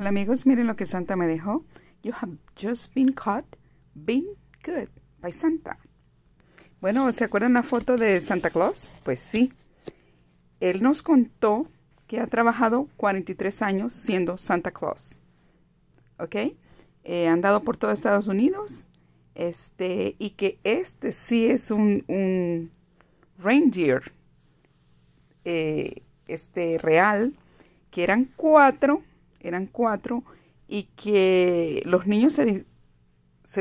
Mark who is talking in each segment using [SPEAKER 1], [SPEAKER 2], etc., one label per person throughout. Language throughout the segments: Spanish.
[SPEAKER 1] Hola amigos, miren lo que Santa me dejó. You have just been caught being good by Santa. Bueno, ¿se acuerdan la foto de Santa Claus? Pues sí. Él nos contó que ha trabajado 43 años siendo Santa Claus. ¿Ok? Eh, andado por todo Estados Unidos. Este, y que este sí es un, un reindeer eh, este, real, que eran cuatro eran cuatro, y que los niños se,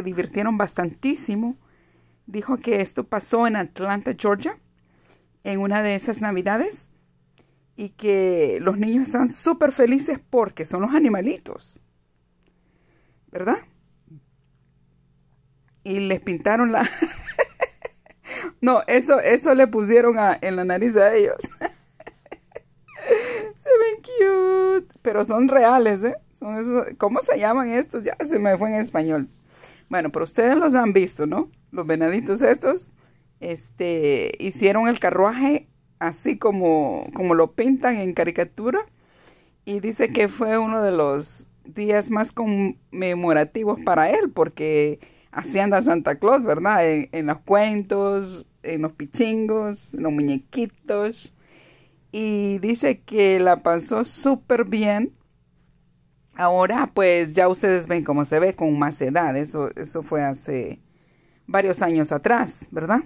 [SPEAKER 1] divirtieron bastantísimo. Dijo que esto pasó en Atlanta, Georgia, en una de esas navidades, y que los niños están súper felices porque son los animalitos, ¿verdad? Y les pintaron la... no, eso, eso le pusieron en la nariz a ellos. pero son reales, ¿eh? Son esos, ¿Cómo se llaman estos? Ya se me fue en español. Bueno, pero ustedes los han visto, ¿no? Los venaditos estos, este, hicieron el carruaje así como, como lo pintan en caricatura y dice que fue uno de los días más conmemorativos para él porque así anda Santa Claus, ¿verdad? En, en los cuentos, en los pichingos, en los muñequitos, y dice que la pasó súper bien. Ahora pues ya ustedes ven cómo se ve con más edad, eso, eso fue hace varios años atrás, ¿verdad?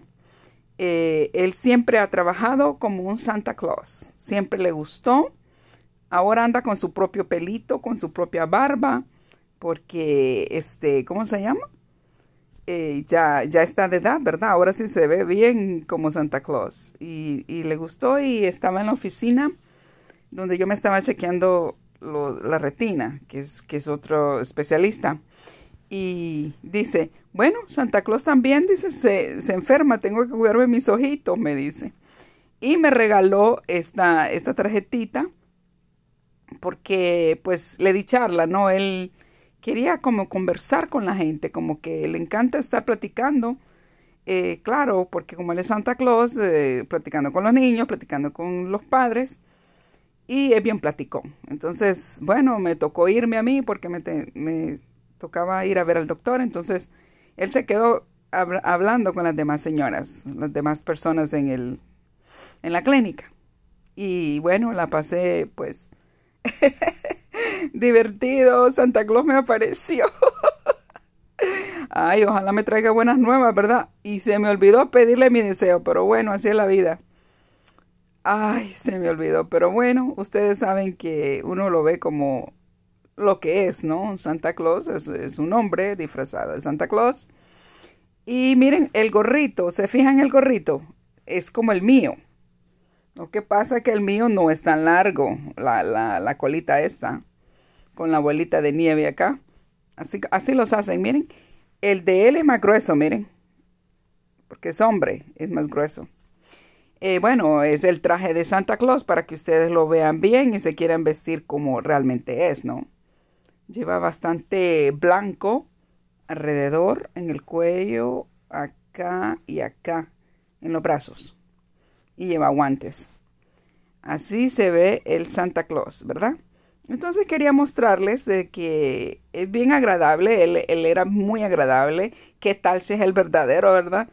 [SPEAKER 1] Eh, él siempre ha trabajado como un Santa Claus, siempre le gustó. Ahora anda con su propio pelito, con su propia barba, porque, este, ¿cómo se llama? Eh, ya, ya está de edad, ¿verdad? Ahora sí se ve bien como Santa Claus. Y, le gustó y estaba en la oficina donde yo me estaba chequeando la retina, que es, que es otro especialista. Y dice, bueno, Santa Claus también, dice, se, se enferma, tengo que cuidarme mis ojitos, me dice. Y me regaló esta, esta tarjetita porque pues le di charla, ¿no? Él quería como conversar con la gente, como que le encanta estar platicando. Eh, claro, porque como él es Santa Claus, eh, platicando con los niños, platicando con los padres, y es bien platicó. Entonces, bueno, me tocó irme a mí porque me, tocaba ir a ver al doctor, entonces él se quedó hablando con las demás señoras, las demás personas en, el, en la clínica. Y bueno, la pasé pues divertido, Santa Claus me apareció. Ay, ojalá me traiga buenas nuevas, ¿verdad? Y se me olvidó pedirle mi deseo, pero bueno, así es la vida. Ay, se me olvidó, pero bueno, ustedes saben que uno lo ve como lo que es, ¿no? Santa Claus es, un hombre disfrazado de Santa Claus. Y miren, el gorrito, ¿se fijan el gorrito? Es como el mío. Lo que pasa que el mío no es tan largo, la, la, la colita esta con la bolita de nieve acá. Así, así los hacen, miren. El de él es más grueso, miren. Porque es hombre, es más grueso. Eh, bueno, es el traje de Santa Claus para que ustedes lo vean bien y se quieran vestir como realmente es, ¿no? Lleva bastante blanco alrededor, en el cuello, acá y acá, en los brazos. Y lleva guantes. Así se ve el Santa Claus, ¿verdad? Entonces quería mostrarles de que es bien agradable, él, era muy agradable. ¿Qué tal si es el verdadero, verdad?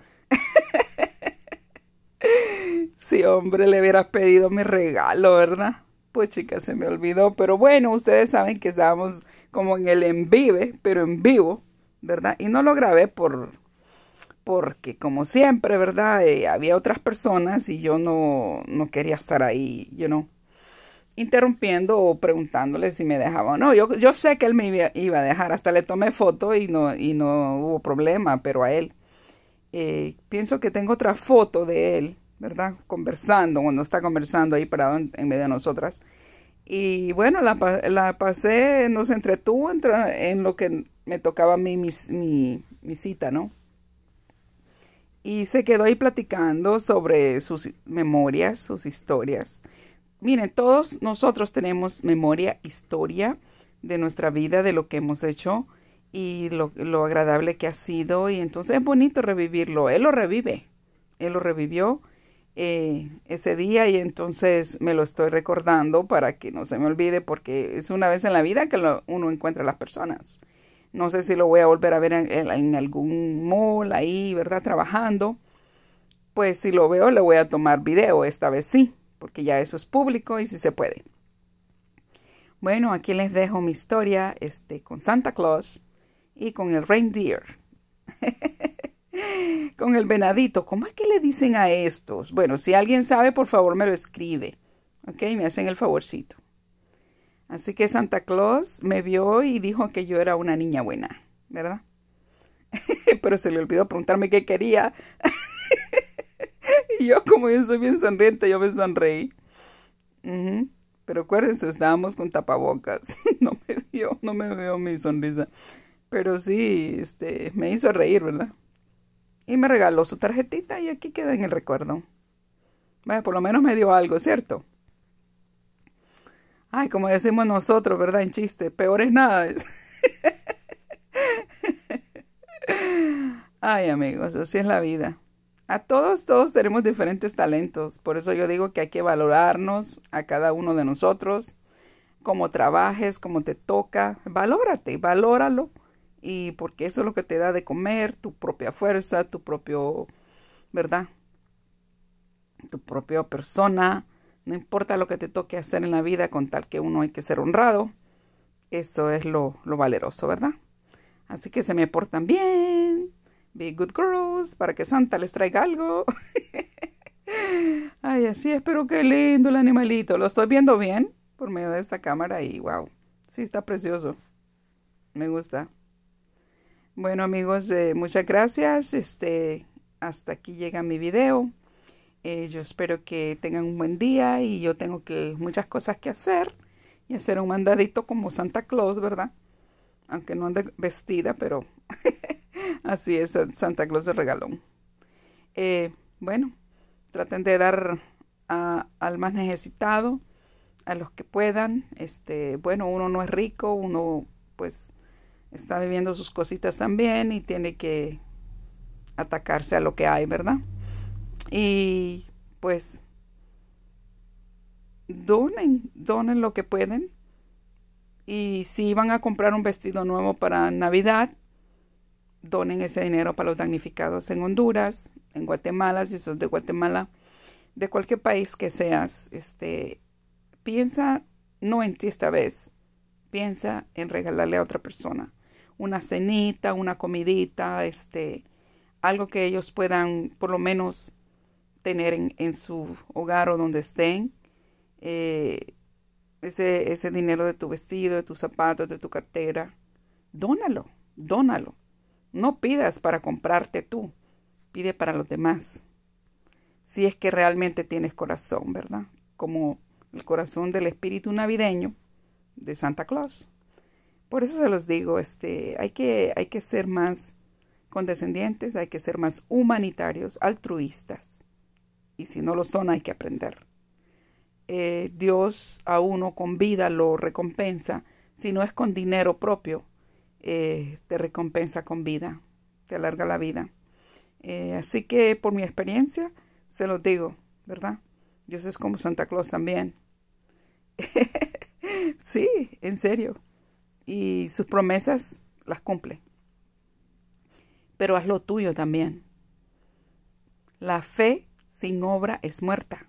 [SPEAKER 1] si hombre le hubieras pedido mi regalo, ¿verdad? Pues chica se me olvidó. Pero bueno, ustedes saben que estábamos como en el en vive, pero en vivo, ¿verdad? Y no lo grabé por porque como siempre, ¿verdad? Eh, había otras personas y yo no, no quería estar ahí, yo no interrumpiendo o preguntándole si me dejaba o no. Yo, yo sé que él me iba, a dejar, hasta le tomé foto y no, y no hubo problema, pero a él. Eh, pienso que tengo otra foto de él, ¿verdad? Conversando, cuando está conversando ahí parado en, medio de nosotras. Y bueno, la, la pasé, nos entretuvo en, lo que me tocaba a mí mi, mi, mi cita, ¿no? Y se quedó ahí platicando sobre sus memorias, sus historias miren, todos nosotros tenemos memoria, historia de nuestra vida, de lo que hemos hecho y lo, agradable que ha sido. Y entonces es bonito revivirlo. Él lo revive. Él lo revivió eh, ese día y entonces me lo estoy recordando para que no se me olvide porque es una vez en la vida que uno encuentra a las personas. No sé si lo voy a volver a ver en, en algún mall ahí, ¿verdad? Trabajando. Pues si lo veo le voy a tomar video, esta vez sí porque ya eso es público y si sí se puede. Bueno, aquí les dejo mi historia este, con Santa Claus y con el reindeer. con el venadito. ¿Cómo es que le dicen a estos? Bueno, si alguien sabe, por favor me lo escribe. Ok, me hacen el favorcito. Así que Santa Claus me vio y dijo que yo era una niña buena, ¿verdad? Pero se le olvidó preguntarme qué quería y yo como yo soy bien sonriente, yo me sonreí. Pero acuérdense, estábamos con tapabocas. no me vio, no me veo mi sonrisa. Pero sí, este, me hizo reír, ¿verdad? Y me regaló su tarjetita y aquí queda en el recuerdo. Bueno, por lo menos me dio algo, ¿cierto? Ay, como decimos nosotros, ¿verdad? En chiste, peor es nada. Ay, amigos, así es la vida. A todos, todos tenemos diferentes talentos. Por eso yo digo que hay que valorarnos a cada uno de nosotros, como trabajes, como te toca. Valórate, valóralo. Y porque eso es lo que te da de comer, tu propia fuerza, tu propio, ¿verdad? Tu propia persona. No importa lo que te toque hacer en la vida, con tal que uno hay que ser honrado. Eso es lo, lo valeroso, ¿verdad? Así que se me portan bien Be good girls, para que Santa les traiga algo. Ay, así espero que lindo el animalito. Lo estoy viendo bien por medio de esta cámara y wow, sí está precioso. Me gusta. Bueno amigos, eh, muchas gracias. Este, hasta aquí llega mi video. Eh, yo espero que tengan un buen día y yo tengo que muchas cosas que hacer y hacer un mandadito como Santa Claus, ¿verdad? Aunque no ande vestida, pero Así es, Santa Claus de regalón. Eh, bueno, traten de dar al más necesitado, a los que puedan. Este, bueno, uno no es rico, uno pues está viviendo sus cositas también y tiene que atacarse a lo que hay, ¿verdad? Y pues donen, donen lo que pueden. Y si van a comprar un vestido nuevo para Navidad, donen ese dinero para los damnificados en Honduras, en Guatemala, si sos de Guatemala, de cualquier país que seas, este, piensa no en ti esta vez, piensa en regalarle a otra persona una cenita, una comidita, este, algo que ellos puedan por lo menos tener en, su hogar o donde estén. Eh, ese, ese dinero de tu vestido, de tus zapatos, de tu cartera, dónalo, dónalo. No pidas para comprarte tú, pide para los demás. Si es que realmente tienes corazón, ¿verdad? Como el corazón del espíritu navideño de Santa Claus. Por eso se los digo, este, hay, que, hay que ser más condescendientes, hay que ser más humanitarios, altruistas. Y si no lo son, hay que aprender. Eh, Dios a uno con vida lo recompensa, si no es con dinero propio, eh, te recompensa con vida, te alarga la vida. Eh, así que por mi experiencia, se los digo, ¿verdad? Dios es como Santa Claus también. sí, en serio. Y sus promesas las cumple. Pero haz lo tuyo también. La fe sin obra es muerta.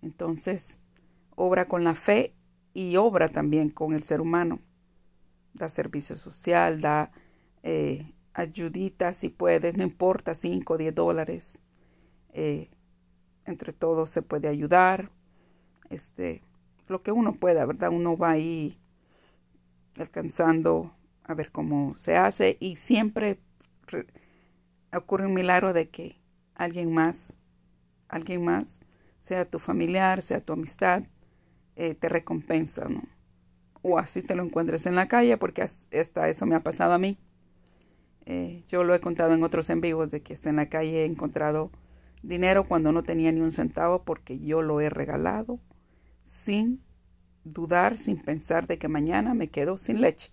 [SPEAKER 1] Entonces, obra con la fe y obra también con el ser humano da servicio social, da eh, ayudita si puedes, no importa, 5 o 10 dólares. Eh, entre todos se puede ayudar. Este, lo que uno pueda, ¿verdad? Uno va ahí alcanzando a ver cómo se hace y siempre ocurre un milagro de que alguien más, alguien más, sea tu familiar, sea tu amistad, eh, te recompensa, ¿no? o así te lo encuentres en la calle, porque eso me ha pasado a mí. Eh, yo lo he contado en otros en vivos de que hasta en la calle he encontrado dinero cuando no tenía ni un centavo porque yo lo he regalado sin dudar, sin pensar de que mañana me quedo sin leche.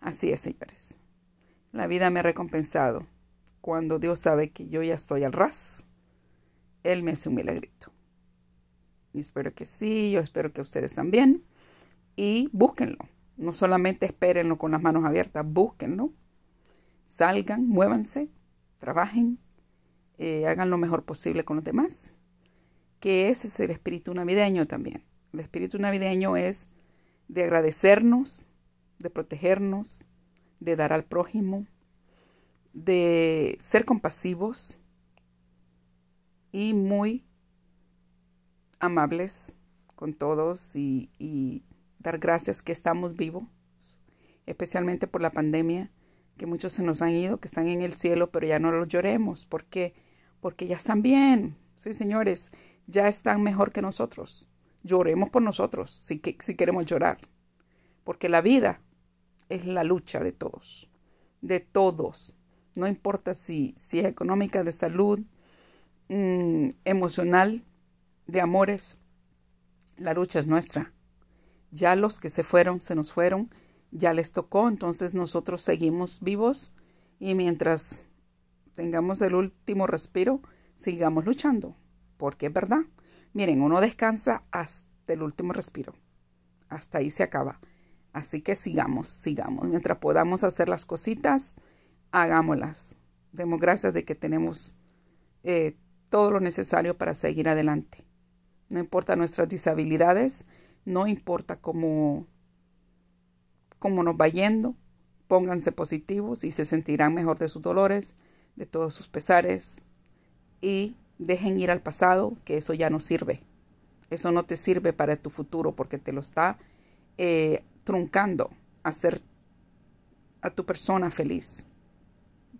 [SPEAKER 1] Así es, señores. La vida me ha recompensado. Cuando Dios sabe que yo ya estoy al ras, Él me hace un milagrito. Y espero que sí, yo espero que ustedes también y búsquenlo. No solamente espérenlo con las manos abiertas, búsquenlo. Salgan, muévanse, trabajen, eh, hagan lo mejor posible con los demás. Que ese es el espíritu navideño también. El espíritu navideño es de agradecernos, de protegernos, de dar al prójimo, de ser compasivos y muy amables con todos y dar gracias que estamos vivos, especialmente por la pandemia, que muchos se nos han ido, que están en el cielo, pero ya no los lloremos. ¿Por qué? Porque ya están bien. Sí, señores, ya están mejor que nosotros. Lloremos por nosotros si, si queremos llorar. Porque la vida es la lucha de todos, de todos. No importa si, si es económica, de salud, mm, emocional, de amores, la lucha es nuestra ya los que se fueron, se nos fueron, ya les tocó, entonces nosotros seguimos vivos y mientras tengamos el último respiro, sigamos luchando, porque es verdad. Miren, uno descansa hasta el último respiro, hasta ahí se acaba. Así que sigamos, sigamos. Mientras podamos hacer las cositas, hagámoslas. Demos gracias de que tenemos eh, todo lo necesario para seguir adelante. No importa nuestras disabilidades, no importa cómo, cómo nos va yendo, pónganse positivos y se sentirán mejor de sus dolores, de todos sus pesares y dejen ir al pasado, que eso ya no sirve. Eso no te sirve para tu futuro porque te lo está eh, truncando hacer a tu persona feliz.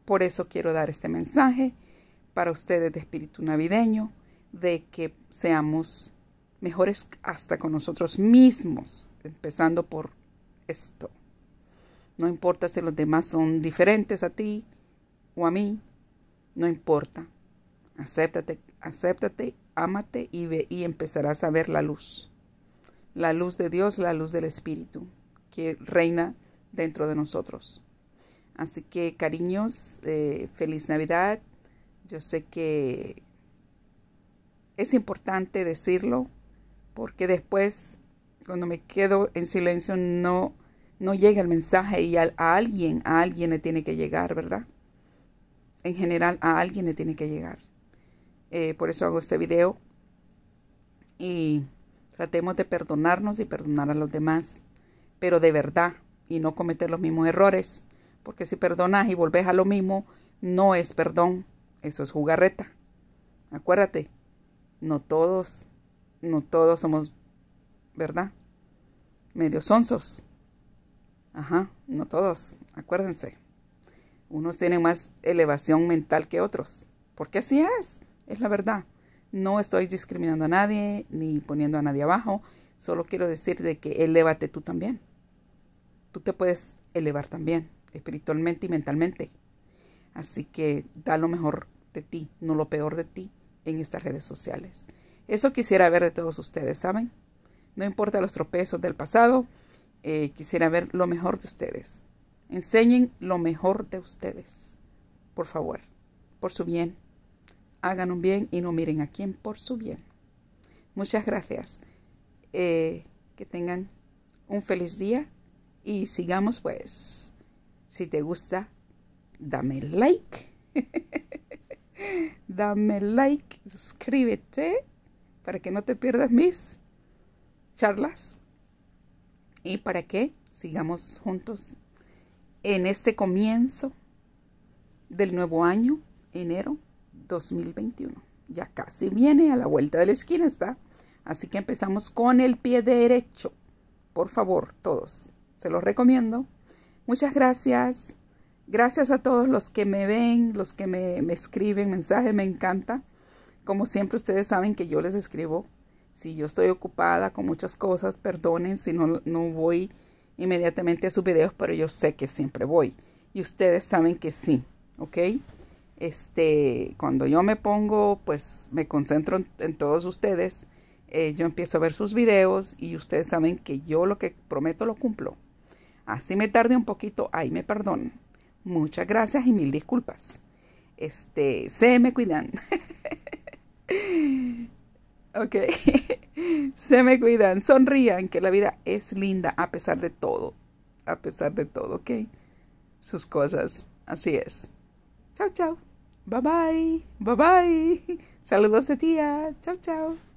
[SPEAKER 1] Por eso quiero dar este mensaje para ustedes de espíritu navideño, de que seamos mejores hasta con nosotros mismos, empezando por esto. No importa si los demás son diferentes a ti o a mí, no importa. Acéptate, acéptate, ámate y, ve, y empezarás a ver la luz. La luz de Dios, la luz del Espíritu que reina dentro de nosotros. Así que cariños, eh, feliz Navidad. Yo sé que es importante decirlo, porque después cuando me quedo en silencio no, no llega el mensaje y a, alguien, a alguien le tiene que llegar, ¿verdad? En general a alguien le tiene que llegar. Eh, por eso hago este video y tratemos de perdonarnos y perdonar a los demás, pero de verdad y no cometer los mismos errores, porque si perdonas y volvés a lo mismo, no es perdón, eso es jugarreta. Acuérdate, no todos no todos somos, ¿verdad? Medios sonsos. Ajá, no todos, acuérdense. Unos tienen más elevación mental que otros, porque así es, es la verdad. No estoy discriminando a nadie ni poniendo a nadie abajo, solo quiero decir de que elévate tú también. Tú te puedes elevar también, espiritualmente y mentalmente. Así que da lo mejor de ti, no lo peor de ti en estas redes sociales. Eso quisiera ver de todos ustedes, ¿saben? No importa los tropezos del pasado, eh, quisiera ver lo mejor de ustedes. Enseñen lo mejor de ustedes, por favor, por su bien. Hagan un bien y no miren a quién por su bien. Muchas gracias. Eh, que tengan un feliz día y sigamos pues. Si te gusta, dame like. dame like, suscríbete para que no te pierdas mis charlas y para que sigamos juntos en este comienzo del nuevo año, enero 2021. Ya casi viene a la vuelta de la esquina, está. Así que empezamos con el pie derecho. Por favor, todos, se los recomiendo. Muchas gracias. Gracias a todos los que me ven, los que me, escriben mensajes, me encanta. Como siempre ustedes saben que yo les escribo. Si yo estoy ocupada con muchas cosas, perdonen si no, no voy inmediatamente a sus videos, pero yo sé que siempre voy. Y ustedes saben que sí, ¿ok? Este, cuando yo me pongo, pues me concentro en, todos ustedes. Eh, yo empiezo a ver sus videos y ustedes saben que yo lo que prometo lo cumplo. Así me tarde un poquito, ahí me perdón Muchas gracias y mil disculpas. Este, se me cuidan. Ok. Se me cuidan. Sonrían, que la vida es linda a pesar de todo. A pesar de todo, ok. Sus cosas. Así es. Chao, chao. Bye bye. Bye bye. Saludos de tía. Chao, chao.